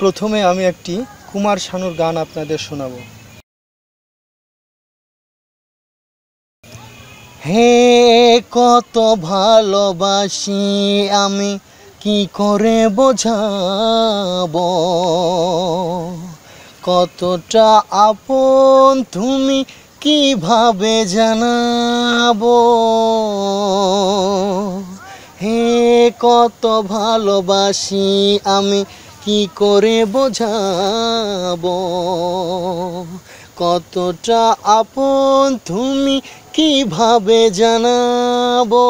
প্রথমে আমি একটি কুমার শানুর গান আপনাদের শোনাব হে কত ভালোবাসি আমি কি করে বোঝাব কতটা আপন তুমি কিভাবে জানাবো হে কত ভালোবাসি আমি কি করে বোঝাব কতটা আপন তুমি কিভাবে জানাবো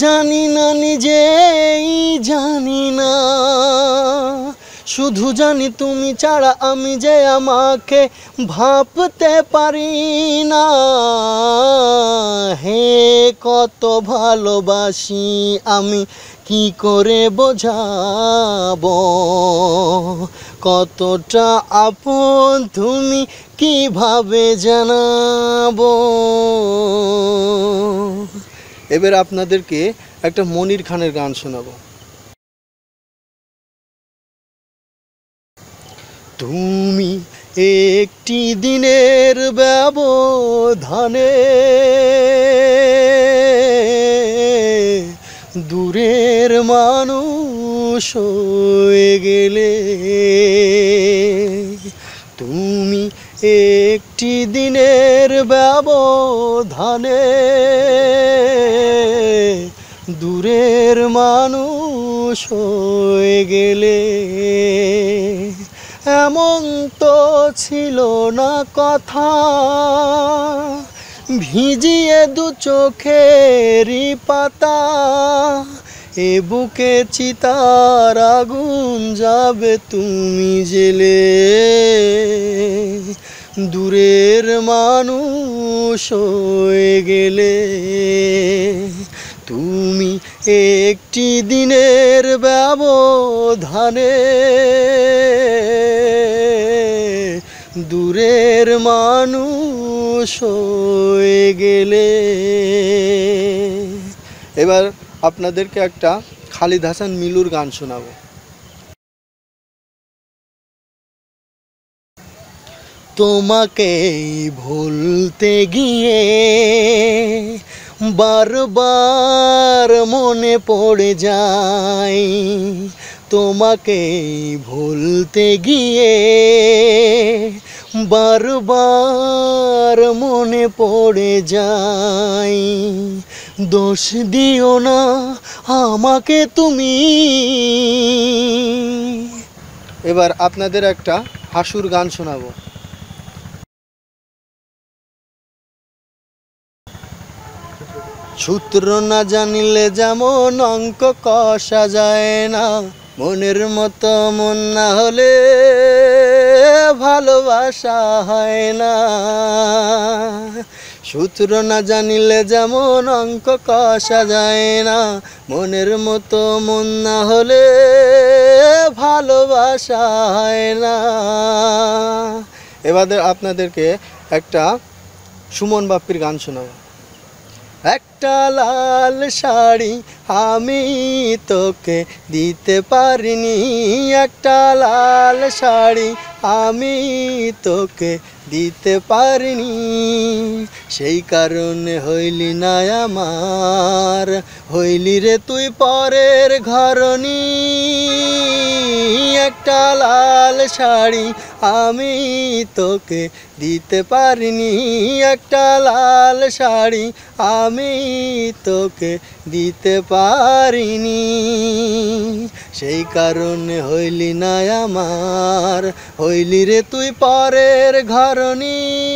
জানি না নিজেই জানি না শুধু জানি তুমি ছাড়া আমি যে আমাকে ভাবতে পারি না কত ভালোবাসি আমি কি করে বোঝাব কতটা আপন তুমি কিভাবে জানাব এবার আপনাদেরকে একটা মনির খানের গান শোনাবো তুমি একটি দিনের ব্যবধানে দূরের মানুষ হয়ে গেলে তুমি একটি দিনের ব্যবধানে দূরের মানুষ হয়ে গেলে এমন তো ছিল না কথা ভিজিয়ে দু চোখেরি পাতা এ বুকে চিতার আগুন যাবে তুমি জেলে দূরের মানুষ হয়ে গেলে তুমি একটি দিনের ব্যবধানে দূরের মানুষ সয়ে গেলে এবার আপনাদেরকে একটা খালিদ হাসান মিলুর গান শোনাবো তোমাকে ভুলতে গিয়ে বারবার মনে পড়ে যায় তোমাকে ভুলতে গিয়ে বারবার মনে পড়ে যাই দোষ দিও না আমাকে তুমি এবার আপনাদের একটা হাসুর গান শোনাবো সূত্র না জানিলে যেমন অঙ্ক কষা যায় না মনের মতো মন না হলে ভালোবাসা হয় না সূত্র না জানিলে যেমন অঙ্ক কষা যায় না মনের মতো মন না হলে ভালোবাসা হয় না এবারে আপনাদেরকে একটা সুমন বাপ্পির গান শোনাবো একটা লাল শাড়ি আমি তোকে দিতে পারিনি একটা লাল শাড়ি আমি তোকে দিতে পারিনি সেই কারণে হইলি না আমার হইলি রে তুই পরের ঘরনি একটা লাল শাড়ি আমি তোকে দিতে পারিনি একটা লাল শাড়ি আমি তোকে দিতে পারিনি সেই কারণে হইলি না আমার হইলি রে তুই পরের ঘর ধরণী